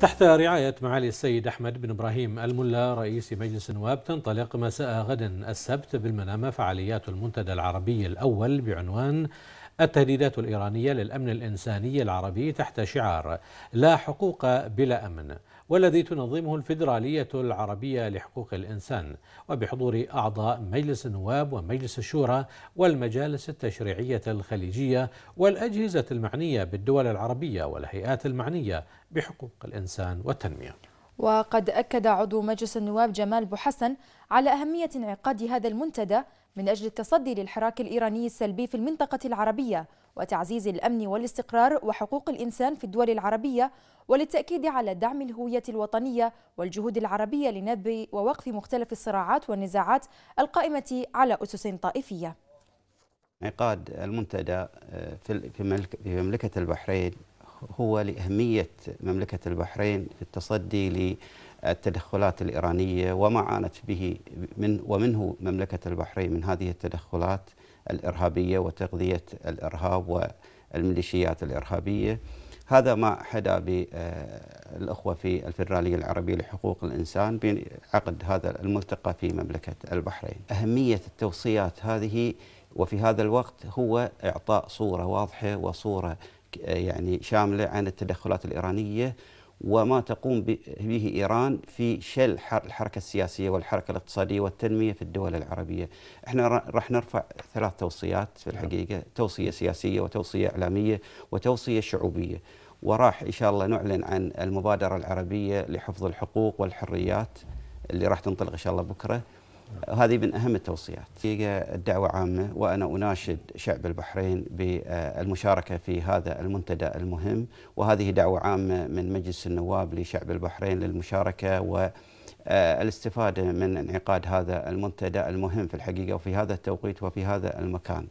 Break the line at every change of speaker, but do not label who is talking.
تحت رعاية معالي السيد أحمد بن إبراهيم الملا رئيس مجلس النواب تنطلق مساء غد السبت بالمنامة فعاليات المنتدى العربي الأول بعنوان التهديدات الإيرانية للأمن الإنساني العربي تحت شعار لا حقوق بلا أمن والذي تنظمه الفيدرالية العربية لحقوق الإنسان وبحضور أعضاء مجلس النواب ومجلس الشورى والمجالس التشريعية الخليجية والأجهزة المعنية بالدول العربية والهيئات المعنية بحقوق الإنسان والتنمية
وقد أكد عضو مجلس النواب جمال بوحسن على أهمية انعقاد هذا المنتدى من أجل التصدي للحراك الإيراني السلبي في المنطقة العربية وتعزيز الأمن والاستقرار وحقوق الإنسان في الدول العربية وللتأكيد على دعم الهوية الوطنية والجهود العربية لندب ووقف مختلف الصراعات والنزاعات القائمة على أسس طائفية
انعقاد المنتدى آه، في مملكة البحرين هو لأهمية مملكة البحرين في التصدي للتدخلات الإيرانية وما عانت به من ومنه مملكة البحرين من هذه التدخلات الإرهابية وتغذية الإرهاب والميليشيات الإرهابية هذا ما حدا بالأخوة في الفدرالية العربية لحقوق الإنسان بعقد هذا الملتقى في مملكة البحرين أهمية التوصيات هذه وفي هذا الوقت هو إعطاء صورة واضحة وصورة آه، يعني شاملة عن التدخلات الإيرانية وما تقوم به إيران في شل الحركة السياسية والحركة الاقتصادية والتنمية في الدول العربية احنا راح نرفع ثلاث توصيات في نعم. الحقيقة توصية سياسية وتوصية إعلامية وتوصية شعوبية وراح إن شاء الله نعلن عن المبادرة العربية لحفظ الحقوق والحريات اللي راح تنطلق إن شاء الله بكرة هذه من أهم التوصيات الدعوة عامة وأنا أناشد شعب البحرين بالمشاركة في هذا المنتدى المهم وهذه دعوة عامة من مجلس النواب لشعب البحرين للمشاركة و الاستفادة من انعقاد هذا المنتدى المهم في الحقيقة وفي هذا التوقيت وفي هذا المكان